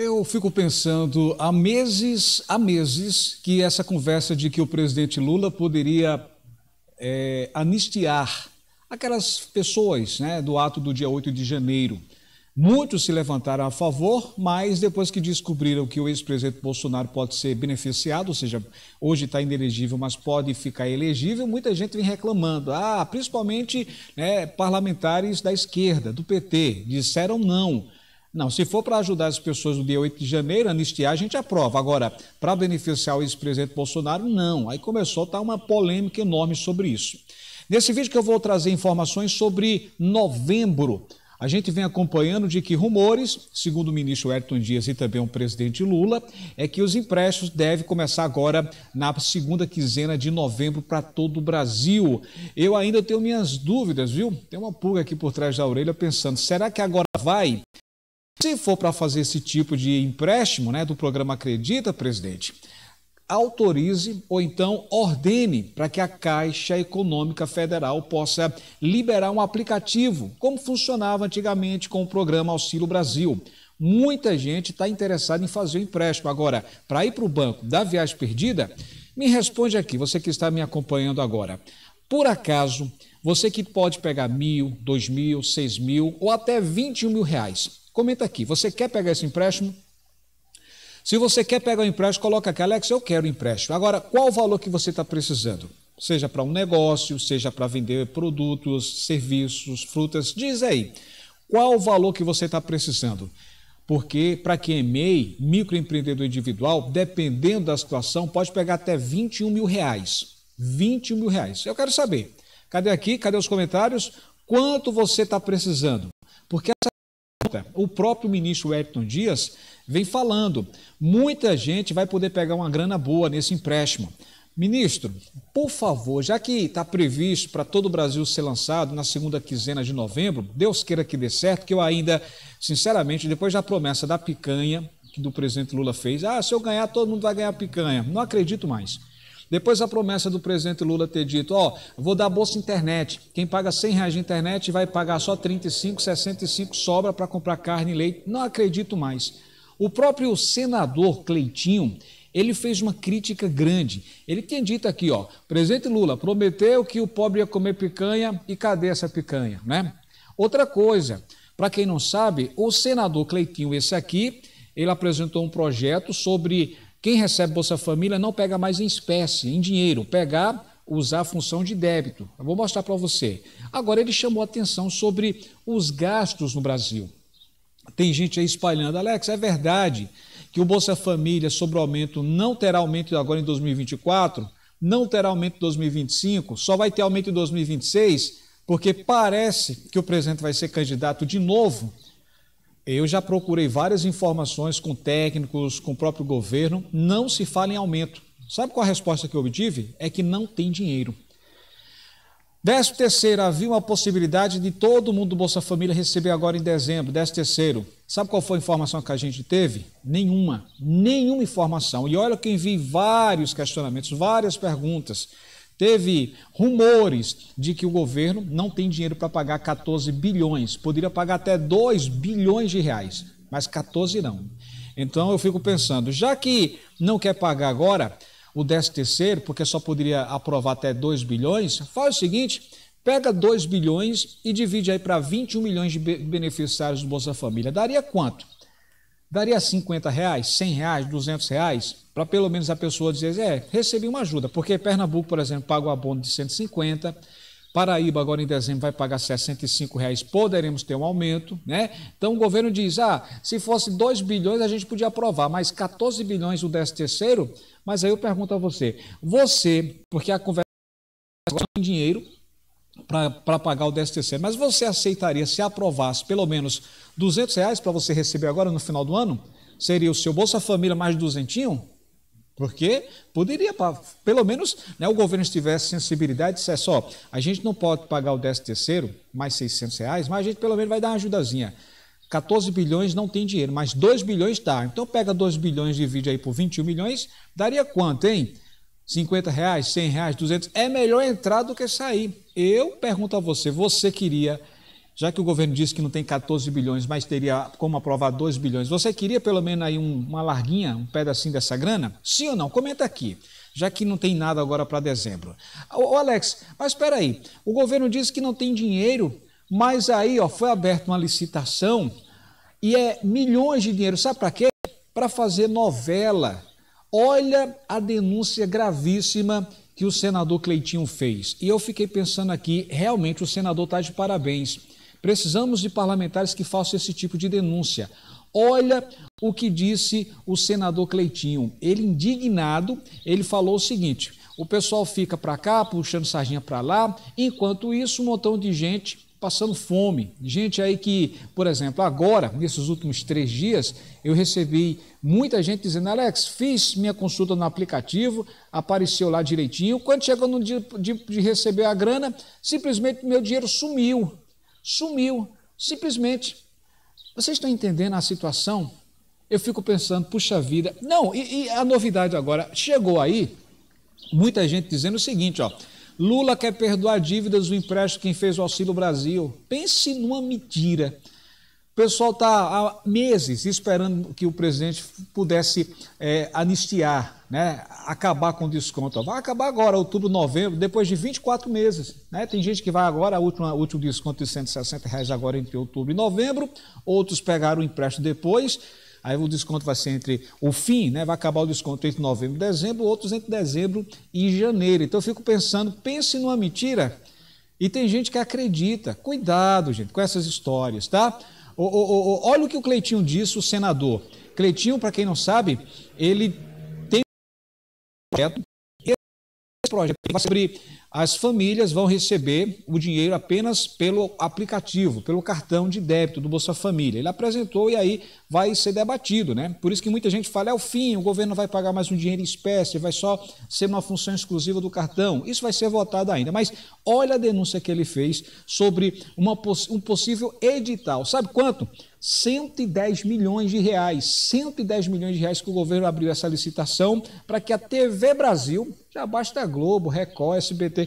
Eu fico pensando há meses, há meses, que essa conversa de que o presidente Lula poderia é, anistiar aquelas pessoas né, do ato do dia 8 de janeiro. Muitos se levantaram a favor, mas depois que descobriram que o ex-presidente Bolsonaro pode ser beneficiado, ou seja, hoje está inelegível, mas pode ficar elegível, muita gente vem reclamando. Ah, principalmente né, parlamentares da esquerda, do PT, disseram não. Não, se for para ajudar as pessoas no dia 8 de janeiro, anistiar, a gente aprova. Agora, para beneficiar o ex-presidente Bolsonaro, não. Aí começou a tá, estar uma polêmica enorme sobre isso. Nesse vídeo que eu vou trazer informações sobre novembro. A gente vem acompanhando de que rumores, segundo o ministro Ayrton Dias e também o presidente Lula, é que os empréstimos devem começar agora na segunda quinzena de novembro para todo o Brasil. Eu ainda tenho minhas dúvidas, viu? Tem uma pulga aqui por trás da orelha pensando, será que agora vai? Se for para fazer esse tipo de empréstimo né, do programa Acredita, presidente, autorize ou então ordene para que a Caixa Econômica Federal possa liberar um aplicativo, como funcionava antigamente com o programa Auxílio Brasil. Muita gente está interessada em fazer o empréstimo. Agora, para ir para o banco da viagem perdida, me responde aqui, você que está me acompanhando agora. Por acaso, você que pode pegar mil, dois mil, seis mil ou até vinte mil reais, Comenta aqui, você quer pegar esse empréstimo? Se você quer pegar o um empréstimo, coloca aqui, Alex, eu quero o um empréstimo. Agora, qual o valor que você está precisando? Seja para um negócio, seja para vender produtos, serviços, frutas, diz aí. Qual o valor que você está precisando? Porque para quem é MEI, microempreendedor individual, dependendo da situação, pode pegar até 21 mil reais. 21 mil reais. Eu quero saber. Cadê aqui? Cadê os comentários? Quanto você está precisando? Porque conta. O próprio ministro Wellington Dias vem falando. Muita gente vai poder pegar uma grana boa nesse empréstimo. Ministro, por favor, já que está previsto para todo o Brasil ser lançado na segunda quinzena de novembro, Deus queira que dê certo, que eu ainda, sinceramente, depois da promessa da picanha que do presidente Lula fez, ah, se eu ganhar, todo mundo vai ganhar picanha. Não acredito mais. Depois a promessa do presidente Lula ter dito, ó, oh, vou dar bolsa internet, quem paga 100 reais de internet vai pagar só 35, 65 sobra para comprar carne e leite, não acredito mais. O próprio senador Cleitinho, ele fez uma crítica grande. Ele tinha dito aqui, ó, presidente Lula prometeu que o pobre ia comer picanha e cadê essa picanha, né? Outra coisa, para quem não sabe, o senador Cleitinho, esse aqui, ele apresentou um projeto sobre quem recebe Bolsa Família não pega mais em espécie, em dinheiro, pegar, usar a função de débito. Eu vou mostrar para você. Agora, ele chamou atenção sobre os gastos no Brasil. Tem gente aí espalhando, Alex, é verdade que o Bolsa Família sobre o aumento não terá aumento agora em 2024, não terá aumento em 2025, só vai ter aumento em 2026, porque parece que o presidente vai ser candidato de novo eu já procurei várias informações com técnicos, com o próprio governo, não se fala em aumento. Sabe qual a resposta que eu obtive? É que não tem dinheiro. Décimo terceiro, havia uma possibilidade de todo mundo do Bolsa Família receber agora em dezembro. Décimo terceiro, sabe qual foi a informação que a gente teve? Nenhuma, nenhuma informação. E olha que enviei vários questionamentos, várias perguntas. Teve rumores de que o governo não tem dinheiro para pagar 14 bilhões, poderia pagar até 2 bilhões de reais, mas 14 não. Então eu fico pensando, já que não quer pagar agora o 13 terceiro, porque só poderia aprovar até 2 bilhões, faz o seguinte, pega 2 bilhões e divide aí para 21 milhões de beneficiários do Bolsa Família. Daria quanto? Daria 50 reais, 100 reais, 200 reais, para pelo menos a pessoa dizer, é, recebi uma ajuda, porque Pernambuco, por exemplo, paga o abono de 150, Paraíba agora em dezembro vai pagar 65 reais, poderemos ter um aumento, né? Então o governo diz, ah, se fosse 2 bilhões a gente podia aprovar, mas 14 bilhões o 13 terceiro, mas aí eu pergunto a você, você, porque a conversa para pagar o 10 terceiro. Mas você aceitaria se aprovasse pelo menos 200 reais para você receber agora no final do ano? Seria o seu Bolsa Família mais de 200? Porque poderia, pelo menos, né, o governo tivesse sensibilidade e dissesse, ó, a gente não pode pagar o 10 terceiro, mais 600 reais, mas a gente pelo menos vai dar uma ajudazinha. 14 bilhões não tem dinheiro, mas 2 bilhões dá. Então pega 2 bilhões, e divide aí por 21 milhões, daria quanto, hein? 50 reais, 100 reais, 200, é melhor entrar do que sair. Eu pergunto a você, você queria, já que o governo disse que não tem 14 bilhões, mas teria como aprovar 2 bilhões, você queria pelo menos aí um, uma larguinha, um pedacinho dessa grana? Sim ou não? Comenta aqui, já que não tem nada agora para dezembro. Ô Alex, mas espera aí, o governo disse que não tem dinheiro, mas aí ó, foi aberta uma licitação e é milhões de dinheiro, sabe para quê? Para fazer novela Olha a denúncia gravíssima que o senador Cleitinho fez. E eu fiquei pensando aqui, realmente o senador está de parabéns. Precisamos de parlamentares que façam esse tipo de denúncia. Olha o que disse o senador Cleitinho. Ele, indignado, ele falou o seguinte: o pessoal fica para cá, puxando sardinha para lá, enquanto isso, um montão de gente passando fome, gente aí que, por exemplo, agora, nesses últimos três dias, eu recebi muita gente dizendo: Alex, fiz minha consulta no aplicativo, apareceu lá direitinho. Quando chegou no dia de, de receber a grana, simplesmente meu dinheiro sumiu. Sumiu, simplesmente. Vocês estão entendendo a situação? Eu fico pensando, puxa vida. Não, e, e a novidade agora, chegou aí muita gente dizendo o seguinte, ó. Lula quer perdoar dívidas do empréstimo quem fez o Auxílio Brasil. Pense numa mentira. O pessoal está há meses esperando que o presidente pudesse é, anistiar, né? acabar com o desconto. Vai acabar agora, outubro, novembro, depois de 24 meses. Né? Tem gente que vai agora, o último desconto de R$ reais agora entre outubro e novembro, outros pegaram o empréstimo depois. Aí o desconto vai ser entre o fim, né? Vai acabar o desconto entre novembro e dezembro, outros entre dezembro e janeiro. Então eu fico pensando, pense numa mentira. E tem gente que acredita. Cuidado, gente, com essas histórias, tá? O, o, o, olha o que o Cleitinho disse, o senador. Cleitinho, para quem não sabe, ele tem um projeto. Esse projeto vai sobre as famílias vão receber o dinheiro apenas pelo aplicativo, pelo cartão de débito do Bolsa Família. Ele apresentou e aí vai ser debatido, né? Por isso que muita gente fala, é o fim, o governo vai pagar mais um dinheiro em espécie, vai só ser uma função exclusiva do cartão. Isso vai ser votado ainda. Mas olha a denúncia que ele fez sobre uma, um possível edital. Sabe quanto? 110 milhões de reais. 110 milhões de reais que o governo abriu essa licitação para que a TV Brasil, já basta Globo, Record, SBT,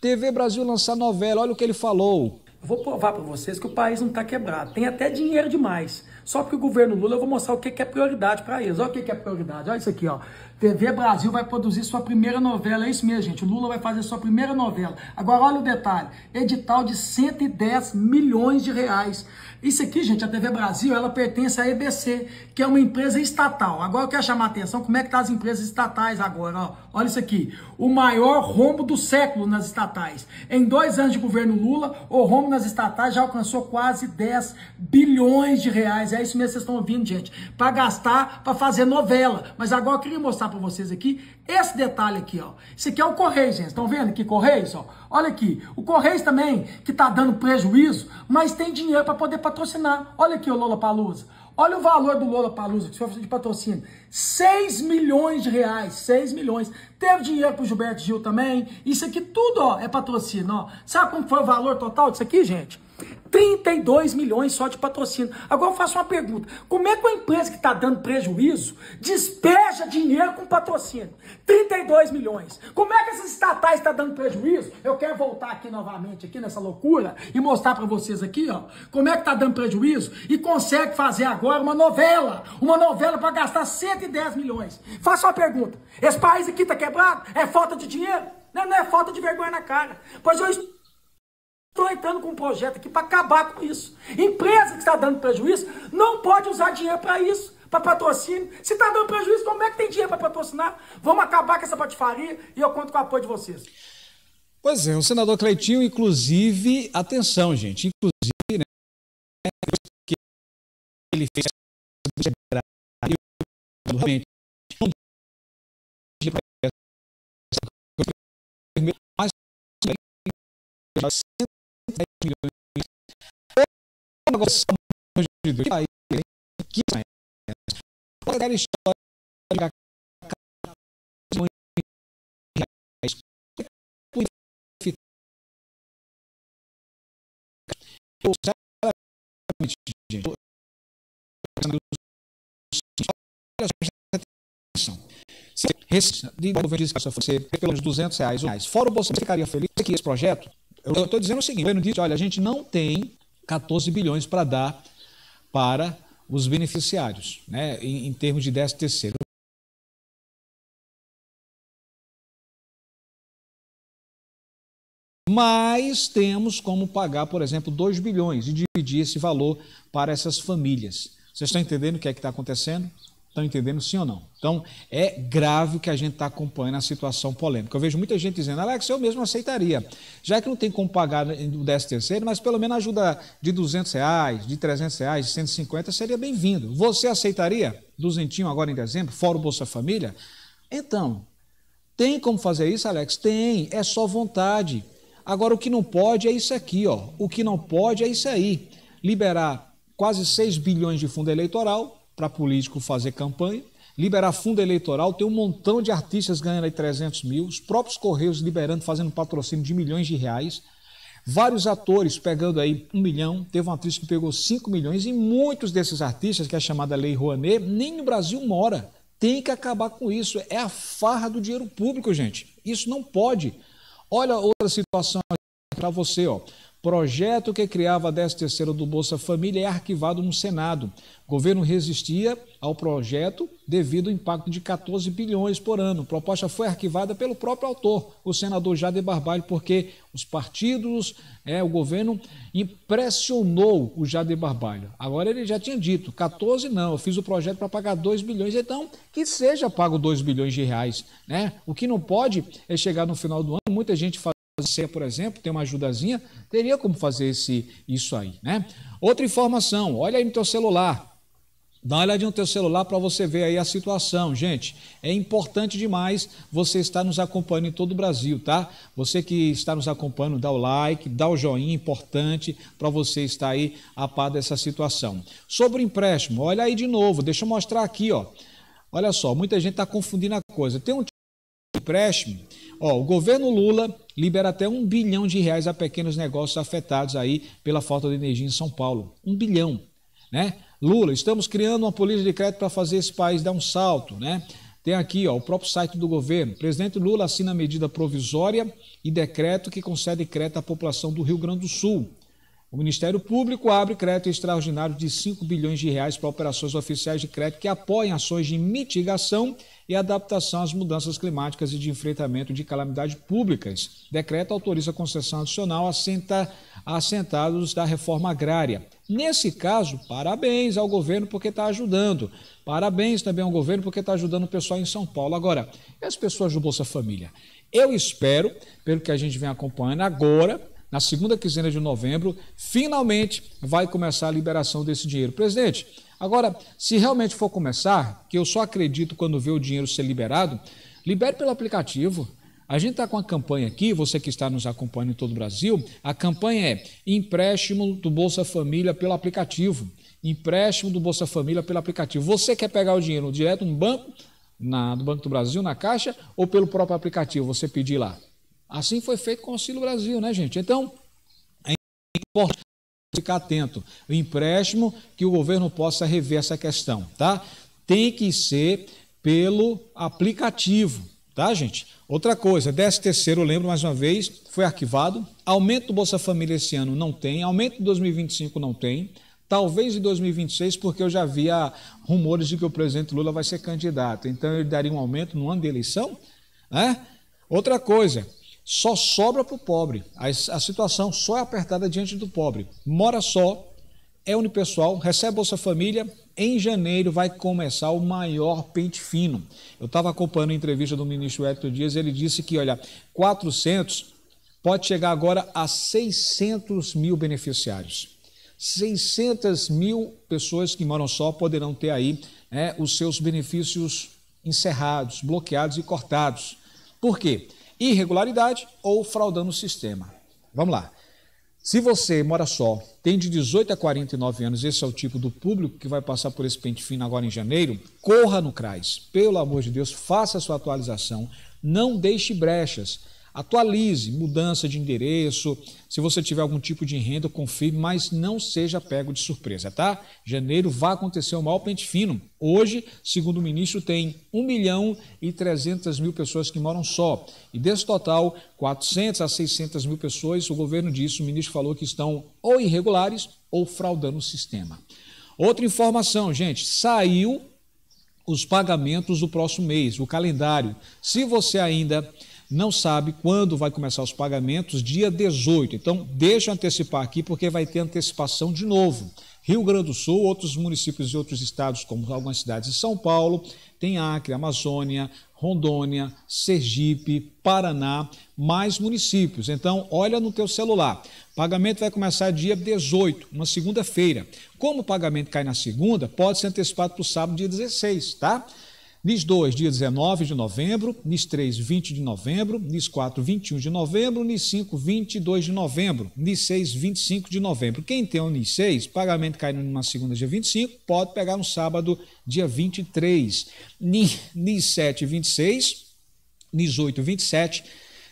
TV Brasil lançar novela, olha o que ele falou. Vou provar para vocês que o país não está quebrado. Tem até dinheiro demais. Só que o governo Lula, eu vou mostrar o que, que é prioridade para eles. Olha o que, que é prioridade. Olha isso aqui, ó. TV Brasil vai produzir sua primeira novela. É isso mesmo, gente. O Lula vai fazer sua primeira novela. Agora, olha o detalhe. Edital de 110 milhões de reais. Isso aqui, gente, a TV Brasil, ela pertence à EBC, que é uma empresa estatal. Agora eu quero chamar a atenção como é que tá as empresas estatais agora. Ó. Olha isso aqui, o maior rombo do século nas estatais. Em dois anos de governo Lula, o rombo nas estatais já alcançou quase 10 bilhões de reais. É isso mesmo que vocês estão ouvindo, gente. Para gastar, para fazer novela. Mas agora eu queria mostrar para vocês aqui esse detalhe aqui, ó. Isso aqui é o Correios, gente. Estão vendo que Correios, ó? Olha aqui. O Correios também, que tá dando prejuízo, mas tem dinheiro para poder patrocinar. Olha aqui o Lola Palusa. Olha o valor do Lola Palusa, que foi de patrocínio. 6 milhões de reais, 6 milhões. Teve dinheiro pro Gilberto Gil também. Isso aqui tudo, ó, é patrocínio, ó. Sabe como foi o valor total disso aqui, gente? 32 milhões só de patrocínio. Agora eu faço uma pergunta: como é que uma empresa que está dando prejuízo despeja dinheiro com patrocínio? 32 milhões. Como é que essas estatais estão tá dando prejuízo? Eu quero voltar aqui novamente, aqui nessa loucura, e mostrar para vocês aqui, ó, como é que está dando prejuízo e consegue fazer agora uma novela. Uma novela para gastar 110 milhões. Faça uma pergunta: esse país aqui está quebrado? É falta de dinheiro? Não, não é falta de vergonha na cara. Pois eu estou. Estou entrando com um projeto aqui para acabar com isso. Empresa que está dando prejuízo não pode usar dinheiro para isso, para patrocínio. Se está dando prejuízo, como é que tem dinheiro para patrocinar? Vamos acabar com essa patifaria e eu conto com o apoio de vocês. Pois é, o senador Cleitinho, inclusive, atenção, gente, inclusive, né, que ele fez realmente mas de Deus, aí, que Olha a história de de 200 reais Fora o Bolsonaro, ficaria feliz que esse projeto. Eu estou dizendo o seguinte: o governo disse, olha, a gente não tem 14 bilhões para dar para os beneficiários, né, em, em termos de décimo terceiro. Mas temos como pagar, por exemplo, 2 bilhões e dividir esse valor para essas famílias. Vocês estão entendendo o que é que está acontecendo? Estão entendendo sim ou não? Então, é grave o que a gente está acompanhando a situação polêmica. Eu vejo muita gente dizendo, Alex, eu mesmo aceitaria. Já que não tem como pagar o 10 terceiro, mas pelo menos ajuda de 200 reais, de 300 reais, de 150 seria bem-vindo. Você aceitaria? Duzentinho agora em dezembro, fora o Bolsa Família? Então, tem como fazer isso, Alex? Tem, é só vontade. Agora, o que não pode é isso aqui, ó. O que não pode é isso aí. Liberar quase 6 bilhões de fundo eleitoral para político fazer campanha, liberar fundo eleitoral, ter um montão de artistas ganhando aí 300 mil, os próprios Correios liberando, fazendo patrocínio de milhões de reais, vários atores pegando aí um milhão, teve uma atriz que pegou 5 milhões, e muitos desses artistas, que é chamada Lei Rouanet, nem no Brasil mora. Tem que acabar com isso. É a farra do dinheiro público, gente. Isso não pode. Olha outra situação para você, ó. Projeto que criava a 13 do Bolsa Família é arquivado no Senado. O governo resistia ao projeto devido ao impacto de 14 bilhões por ano. A proposta foi arquivada pelo próprio autor, o senador Jader Barbalho, porque os partidos, é, o governo impressionou o Jader Barbalho. Agora ele já tinha dito, 14 não, eu fiz o projeto para pagar 2 bilhões, então que seja pago 2 bilhões de reais. Né? O que não pode é chegar no final do ano, muita gente faz você, por exemplo, tem uma ajudazinha, teria como fazer esse, isso aí, né? Outra informação, olha aí no teu celular. Dá uma olhadinha no teu celular para você ver aí a situação, gente. É importante demais você estar nos acompanhando em todo o Brasil, tá? Você que está nos acompanhando, dá o like, dá o joinha, importante para você estar aí a par dessa situação. Sobre o empréstimo, olha aí de novo, deixa eu mostrar aqui, ó. Olha só, muita gente está confundindo a coisa. Tem um tipo de empréstimo, ó, o governo Lula libera até um bilhão de reais a pequenos negócios afetados aí pela falta de energia em São Paulo. Um bilhão, né? Lula, estamos criando uma política de crédito para fazer esse país dar um salto, né? Tem aqui ó, o próprio site do governo. O presidente Lula assina medida provisória e decreto que concede crédito à população do Rio Grande do Sul. O Ministério Público abre crédito extraordinário de 5 bilhões de reais para operações oficiais de crédito que apoiem ações de mitigação e adaptação às mudanças climáticas e de enfrentamento de calamidades públicas. Decreto autoriza concessão adicional a assentados da reforma agrária. Nesse caso, parabéns ao governo porque está ajudando. Parabéns também ao governo porque está ajudando o pessoal em São Paulo. Agora, e as pessoas do Bolsa Família? Eu espero, pelo que a gente vem acompanhando agora, na segunda quinzena de novembro, finalmente vai começar a liberação desse dinheiro. Presidente, Agora, se realmente for começar, que eu só acredito quando vê o dinheiro ser liberado, libere pelo aplicativo. A gente está com a campanha aqui, você que está nos acompanhando em todo o Brasil, a campanha é empréstimo do Bolsa Família pelo aplicativo. Empréstimo do Bolsa Família pelo aplicativo. Você quer pegar o dinheiro direto no banco, na, do Banco do Brasil, na caixa, ou pelo próprio aplicativo, você pedir lá. Assim foi feito com o Auxílio Brasil, né, gente? Então, é importante ficar atento. O empréstimo que o governo possa rever essa questão, tá? Tem que ser pelo aplicativo, tá, gente? Outra coisa, 13 terceiro, eu lembro mais uma vez, foi arquivado. Aumento do Bolsa Família esse ano não tem, aumento de 2025 não tem. Talvez em 2026, porque eu já via rumores de que o presidente Lula vai ser candidato. Então ele daria um aumento no ano de eleição, né? Outra coisa, só sobra para o pobre. A, a, situação só é apertada diante do pobre. Mora só, é unipessoal, recebe Bolsa Família. Em janeiro vai começar o maior pente fino. Eu estava acompanhando a entrevista do ministro Hector Dias, ele disse que, olha, 400 pode chegar agora a 600 mil beneficiários. 600 mil pessoas que moram só poderão ter aí né, os seus benefícios encerrados, bloqueados e cortados. Por quê? irregularidade ou fraudando o sistema. Vamos lá. Se você mora só, tem de 18 a 49 anos, esse é o tipo do público que vai passar por esse pente fino agora em janeiro, corra no CRAS. Pelo amor de Deus, faça a sua atualização, não deixe brechas. Atualize mudança de endereço, se você tiver algum tipo de renda, confirme, mas não seja pego de surpresa, tá? Janeiro vai acontecer o maior pente fino. Hoje, segundo o ministro, tem 1 milhão e 300 mil pessoas que moram só. E desse total, 400 a 600 mil pessoas, o governo disse, o ministro falou que estão ou irregulares ou fraudando o sistema. Outra informação, gente, saiu os pagamentos do próximo mês, o calendário. Se você ainda não sabe quando vai começar os pagamentos, dia 18. Então, deixa eu antecipar aqui, porque vai ter antecipação de novo. Rio Grande do Sul, outros municípios e outros estados, como algumas cidades de São Paulo, tem Acre, Amazônia, Rondônia, Sergipe, Paraná, mais municípios. Então, olha no teu celular. Pagamento vai começar dia 18, uma segunda-feira. Como o pagamento cai na segunda, pode ser antecipado para o sábado, dia 16, tá? NIS 2, dia 19 de novembro, NIS 3, 20 de novembro, NIS 4, 21 de novembro, NIS 5, 22 de novembro, NIS 6, 25 de novembro. Quem tem o NIS 6, pagamento caindo numa segunda, dia 25, pode pegar no sábado, dia 23. NIS 7, 26, NIS 8, 27,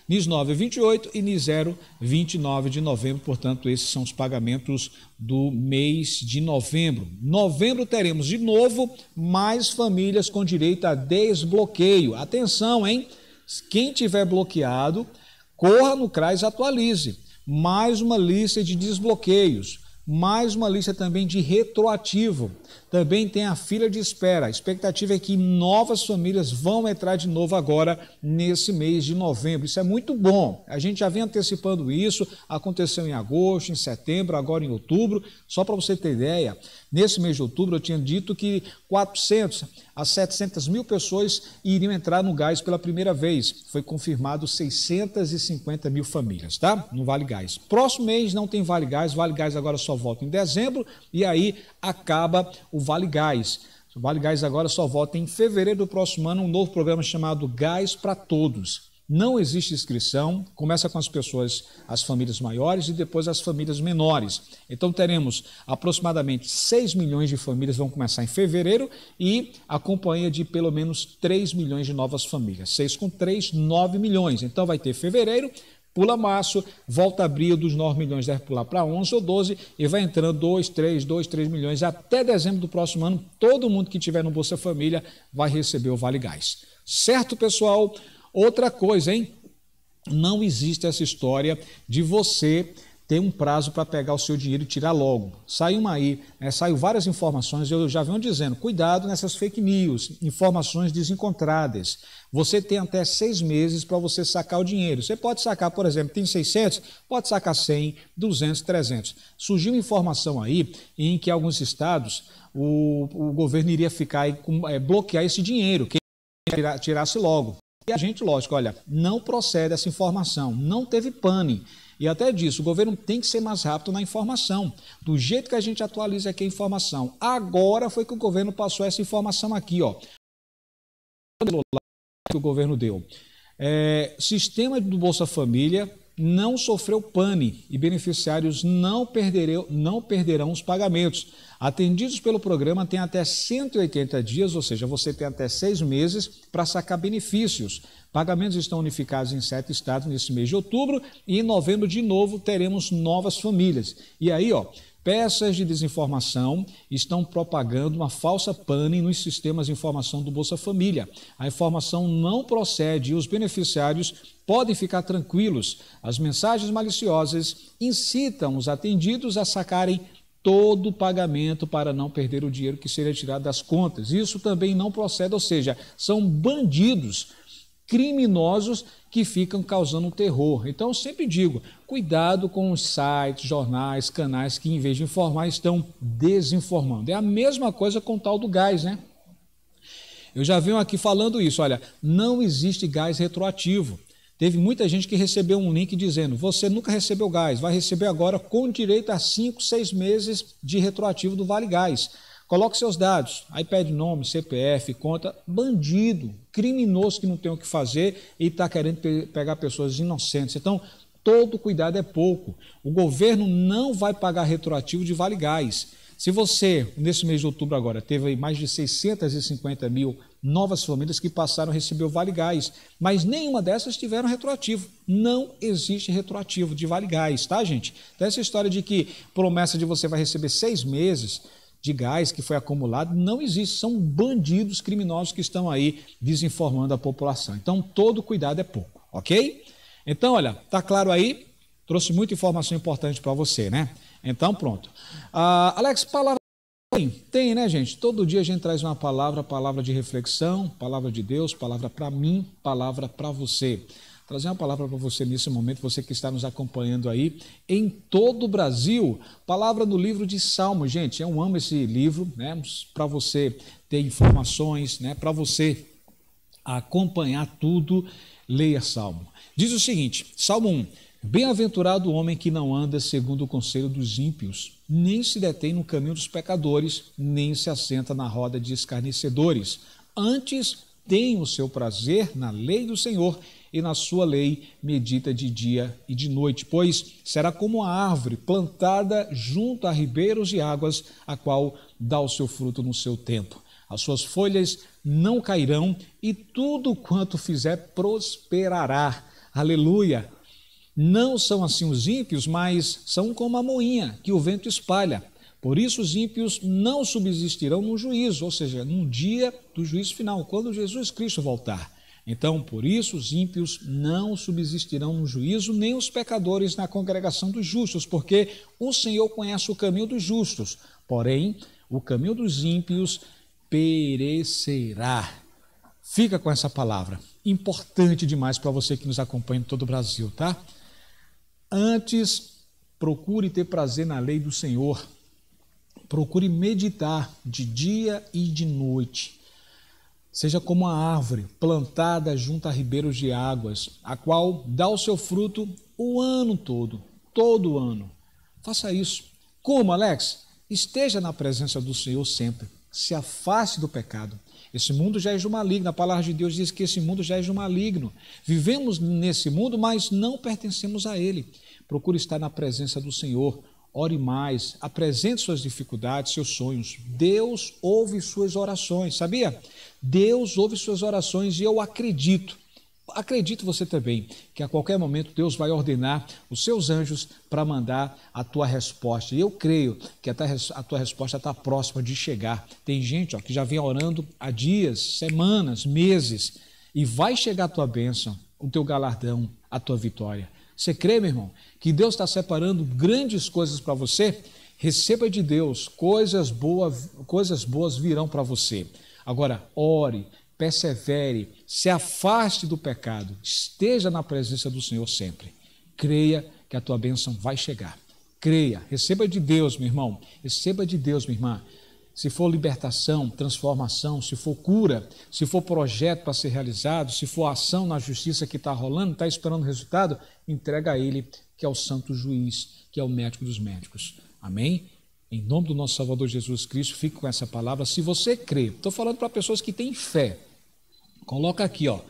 NIS 9 28 e NIS 0 29 de novembro. Portanto, esses são os pagamentos do mês de novembro. Novembro teremos de novo mais famílias com direito a desbloqueio. Atenção, hein? Quem tiver bloqueado, corra no CRAS atualize. Mais uma lista de desbloqueios. Mais uma lista também de retroativo. Também tem a fila de espera. A expectativa é que novas famílias vão entrar de novo agora nesse mês de novembro. Isso é muito bom. A gente já vem antecipando isso. Aconteceu em agosto, em setembro, agora em outubro. Só para você ter ideia, nesse mês de outubro eu tinha dito que 400 a 700 mil pessoas iriam entrar no gás pela primeira vez. Foi confirmado 650 mil famílias, tá? No Vale Gás. Próximo mês não tem Vale Gás. Vale Gás agora só só volta em dezembro e aí acaba o Vale Gás. O Vale Gás agora só volta em fevereiro do próximo ano um novo programa chamado Gás para Todos. Não existe inscrição, começa com as pessoas, as famílias maiores e depois as famílias menores. Então teremos aproximadamente 6 milhões de famílias vão começar em fevereiro e a companhia de pelo menos 3 milhões de novas famílias. 6 com 3, 9 milhões. Então vai ter fevereiro, pula março, volta abril, dos 9 milhões deve pular para 11 ou 12 e vai entrando 2, 3, 2, 3 milhões até dezembro do próximo ano. Todo mundo que tiver no Bolsa Família vai receber o Vale Gás. Certo, pessoal? Outra coisa, hein? Não existe essa história de você tem um prazo para pegar o seu dinheiro e tirar logo. Saiu uma aí, né, saiu várias informações, eu já venho dizendo, cuidado nessas fake news, informações desencontradas. Você tem até seis meses para você sacar o dinheiro. Você pode sacar, por exemplo, tem 600, pode sacar 100, 200, 300. Surgiu informação aí em que alguns estados o, o governo iria ficar com, é, bloquear esse dinheiro, que tirasse logo. E a gente, lógico, olha, não procede essa informação, não teve pane. E até disso, o governo tem que ser mais rápido na informação. Do jeito que a gente atualiza aqui a informação. Agora foi que o governo passou essa informação aqui, ó. Que o governo deu. É, sistema do Bolsa Família não sofreu pane e beneficiários não perderão, não perderão os pagamentos. Atendidos pelo programa têm até 180 dias, ou seja, você tem até seis meses para sacar benefícios. Pagamentos estão unificados em sete estados nesse mês de outubro e em novembro, de novo, teremos novas famílias. E aí, ó, peças de desinformação estão propagando uma falsa pane nos sistemas de informação do Bolsa Família. A informação não procede e os beneficiários podem ficar tranquilos. As mensagens maliciosas incitam os atendidos a sacarem todo o pagamento para não perder o dinheiro que seria tirado das contas. Isso também não procede, ou seja, são bandidos criminosos que ficam causando terror. Então, eu sempre digo: cuidado com os sites, jornais, canais que, em vez de informar, estão desinformando. É a mesma coisa com o tal do gás, né? Eu já venho aqui falando isso: olha, não existe gás retroativo. Teve muita gente que recebeu um link dizendo: você nunca recebeu gás, vai receber agora com direito a cinco, seis meses de retroativo do Vale Gás. Coloque seus dados, aí pede nome, CPF, conta. Bandido, criminoso que não tem o que fazer e está querendo pe pegar pessoas inocentes. Então, todo cuidado é pouco. O governo não vai pagar retroativo de Vale Gás. Se você, nesse mês de outubro agora, teve mais de 650 mil novas famílias que passaram a receber o Vale Gás, mas nenhuma dessas tiveram retroativo. Não existe retroativo de Vale Gás, tá, gente? Então, essa história de que promessa de você vai receber seis meses, de gás que foi acumulado, não existe. São bandidos criminosos que estão aí desinformando a população. Então, todo cuidado é pouco, ok? Então, olha, tá claro aí? Trouxe muita informação importante para você, né? Então, pronto. Uh, Alex, palavra. Tem, tem, né, gente? Todo dia a gente traz uma palavra, palavra de reflexão, palavra de Deus, palavra para mim, palavra para você trazer uma palavra para você nesse momento, você que está nos acompanhando aí em todo o Brasil. Palavra no livro de Salmo, gente. Eu amo esse livro, né? Para você ter informações, né? Para você acompanhar tudo, leia Salmo. Diz o seguinte: Salmo 1. Bem-aventurado o homem que não anda segundo o conselho dos ímpios, nem se detém no caminho dos pecadores, nem se assenta na roda de escarnecedores. Antes tem o seu prazer na lei do Senhor e na sua lei medita de dia e de noite, pois será como a árvore plantada junto a ribeiros e águas, a qual dá o seu fruto no seu tempo. As suas folhas não cairão e tudo quanto fizer prosperará. Aleluia! Não são assim os ímpios, mas são como a moinha que o vento espalha. Por isso os ímpios não subsistirão no juízo, ou seja, num dia do juízo final, quando Jesus Cristo voltar. Então, por isso, os ímpios não subsistirão no juízo, nem os pecadores na congregação dos justos, porque o Senhor conhece o caminho dos justos, porém, o caminho dos ímpios perecerá. Fica com essa palavra, importante demais para você que nos acompanha em todo o Brasil, tá? Antes, procure ter prazer na lei do Senhor, procure meditar de dia e de noite Seja como a árvore plantada junto a ribeiros de águas, a qual dá o seu fruto o ano todo, todo ano. Faça isso. Como, Alex? Esteja na presença do Senhor sempre. Se afaste do pecado. Esse mundo já é de maligno. A palavra de Deus diz que esse mundo já é de maligno. Vivemos nesse mundo, mas não pertencemos a ele. Procure estar na presença do Senhor ore mais, apresente suas dificuldades, seus sonhos. Deus ouve suas orações, sabia? Deus ouve suas orações e eu acredito. Acredito você também que a qualquer momento Deus vai ordenar os seus anjos para mandar a tua resposta. E eu creio que a tua resposta está próxima de chegar. Tem gente ó, que já vem orando há dias, semanas, meses, e vai chegar a tua bênção, o teu galardão, a tua vitória. Você crê, meu irmão, que Deus está separando grandes coisas para você? Receba de Deus, coisas, boas. coisas boas virão para você. Agora, ore, persevere, se afaste do pecado, esteja na presença do Senhor sempre. Creia que a tua bênção vai chegar. Creia, receba de Deus, meu irmão, receba de Deus, minha irmã se for libertação, transformação, se for cura, se for projeto para ser realizado, se for ação na justiça que está rolando, está esperando resultado, entrega a Ele, que é o santo juiz, que é o médico dos médicos. Amém? Em nome do nosso Salvador Jesus Cristo, fique com essa palavra. Se você crê, estou falando para pessoas que têm fé. Coloca aqui, ó.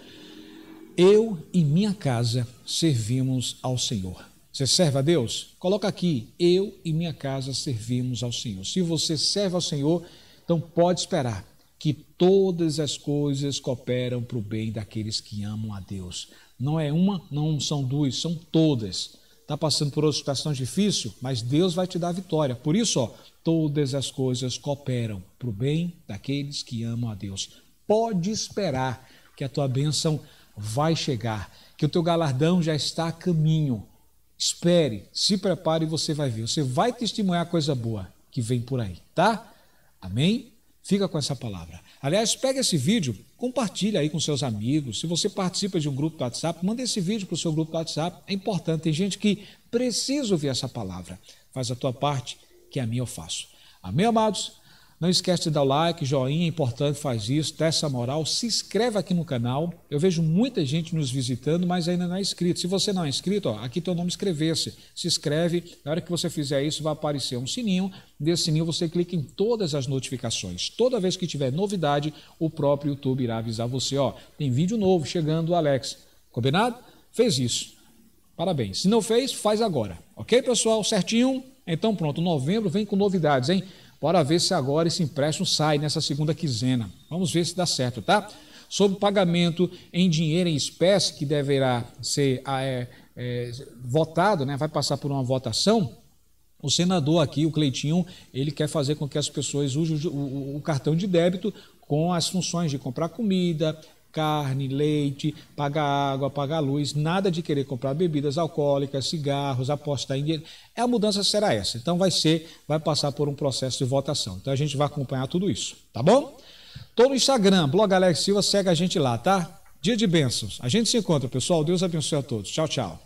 Eu e minha casa servimos ao Senhor. Você serve a Deus? Coloca aqui, eu e minha casa servimos ao Senhor. Se você serve ao Senhor, então pode esperar que todas as coisas cooperam para o bem daqueles que amam a Deus. Não é uma, não são duas, são todas. Está passando por uma situação difícil, mas Deus vai te dar vitória. Por isso, ó, todas as coisas cooperam para o bem daqueles que amam a Deus. Pode esperar que a tua bênção vai chegar, que o teu galardão já está a caminho Espere, se prepare e você vai ver. Você vai testemunhar a coisa boa que vem por aí, tá? Amém? Fica com essa palavra. Aliás, pega esse vídeo, compartilha aí com seus amigos. Se você participa de um grupo do WhatsApp, manda esse vídeo para o seu grupo do WhatsApp. É importante, tem gente que precisa ouvir essa palavra. Faz a tua parte, que a minha eu faço. Amém, amados? Não esquece de dar o like, joinha, é importante, faz isso, dá essa moral, se inscreve aqui no canal. Eu vejo muita gente nos visitando, mas ainda não é inscrito. Se você não é inscrito, ó, aqui teu nome inscrever-se. Se inscreve, na hora que você fizer isso, vai aparecer um sininho. Desse sininho você clica em todas as notificações. Toda vez que tiver novidade, o próprio YouTube irá avisar você, ó, tem vídeo novo chegando, Alex. Combinado? Fez isso. Parabéns. Se não fez, faz agora. Ok, pessoal? Certinho? Então pronto, novembro vem com novidades, hein? Bora ver se agora esse empréstimo sai nessa segunda quinzena. Vamos ver se dá certo, tá? Sobre pagamento em dinheiro em espécie, que deverá ser ah, é, é, votado, né? vai passar por uma votação. O senador aqui, o Cleitinho, ele quer fazer com que as pessoas usem o, o, o cartão de débito com as funções de comprar comida, carne, leite, pagar água, pagar luz, nada de querer comprar bebidas alcoólicas, cigarros, apostar em dinheiro. É, a mudança será essa. Então vai ser, vai passar por um processo de votação. Então a gente vai acompanhar tudo isso, tá bom? Tô no Instagram, blog Alex Silva, segue a gente lá, tá? Dia de bênçãos. A gente se encontra, pessoal. Deus abençoe a todos. Tchau, tchau.